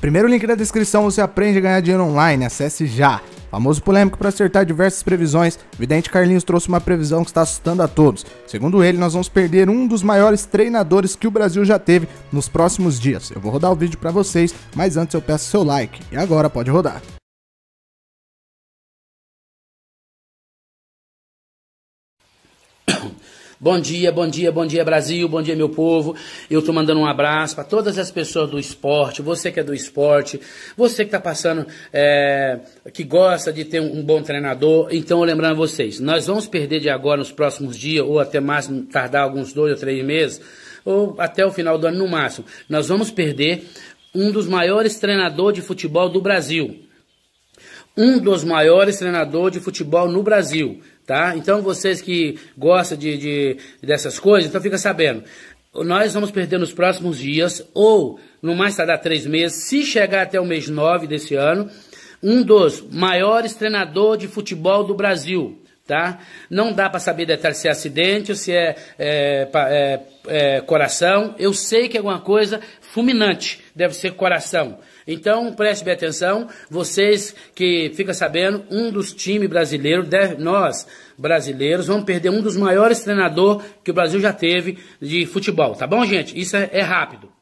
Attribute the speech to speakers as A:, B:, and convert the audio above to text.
A: Primeiro link da descrição você aprende a ganhar dinheiro online, acesse já. Famoso polêmico para acertar diversas previsões, o Vidente Carlinhos trouxe uma previsão que está assustando a todos. Segundo ele, nós vamos perder um dos maiores treinadores que o Brasil já teve nos
B: próximos dias. Eu vou rodar o vídeo para vocês, mas antes eu peço seu like. E agora pode rodar. Bom dia, bom dia, bom dia Brasil, bom dia meu povo. Eu estou mandando um abraço
C: para todas as pessoas do esporte, você que é do esporte, você que está passando, é, que gosta de ter um, um bom treinador. Então, lembrando vocês, nós vamos perder de agora nos próximos dias, ou até mais tardar alguns dois ou três meses, ou até o final do ano no máximo. Nós vamos perder um dos maiores treinadores de futebol do Brasil um dos maiores treinadores de futebol no Brasil, tá? Então vocês que gostam de, de dessas coisas, então fica sabendo. Nós vamos perder nos próximos dias, ou no mais tardar três meses, se chegar até o mês 9 desse ano, um dos maiores treinadores de futebol do Brasil tá? Não dá para saber detalhe se é acidente ou se é, é, é, é, coração. Eu sei que é alguma coisa fulminante, deve ser coração. Então preste bem atenção, vocês que ficam sabendo, um dos times brasileiros, nós brasileiros, vamos perder um dos
B: maiores treinadores que o Brasil já teve de futebol, tá bom, gente? Isso é, é rápido.